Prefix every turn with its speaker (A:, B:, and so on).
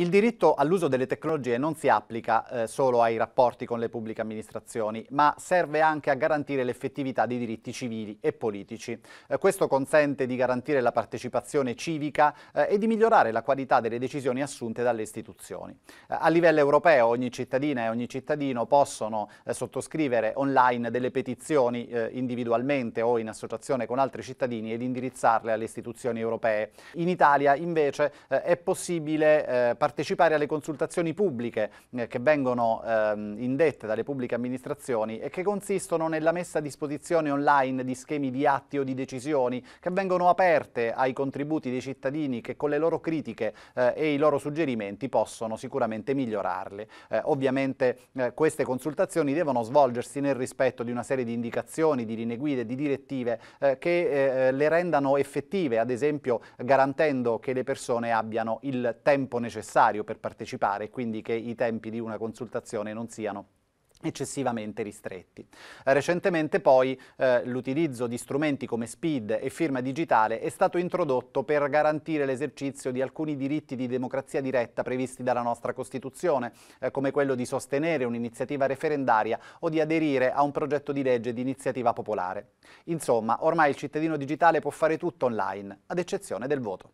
A: Il diritto all'uso delle tecnologie non si applica eh, solo ai rapporti con le pubbliche amministrazioni, ma serve anche a garantire l'effettività dei diritti civili e politici. Eh, questo consente di garantire la partecipazione civica eh, e di migliorare la qualità delle decisioni assunte dalle istituzioni. Eh, a livello europeo ogni cittadina e ogni cittadino possono eh, sottoscrivere online delle petizioni eh, individualmente o in associazione con altri cittadini ed indirizzarle alle istituzioni europee. In Italia invece è possibile partecipare partecipare alle consultazioni pubbliche eh, che vengono ehm, indette dalle pubbliche amministrazioni e che consistono nella messa a disposizione online di schemi di atti o di decisioni che vengono aperte ai contributi dei cittadini che con le loro critiche eh, e i loro suggerimenti possono sicuramente migliorarli. Eh, ovviamente queste consultazioni devono svolgersi nel rispetto di una serie di indicazioni, di linee guida, e di direttive che le rendano effettive, ad esempio garantendo che le persone abbiano il tempo necessario necessario per partecipare e quindi che i tempi di una consultazione non siano eccessivamente ristretti. Eh, recentemente poi eh, l'utilizzo di strumenti come SPID e firma digitale è stato introdotto per garantire l'esercizio di alcuni diritti di democrazia diretta previsti dalla nostra Costituzione, eh, come quello di sostenere un'iniziativa referendaria o di aderire a un progetto di legge di iniziativa popolare. Insomma, ormai il cittadino digitale può fare tutto online, ad eccezione del voto.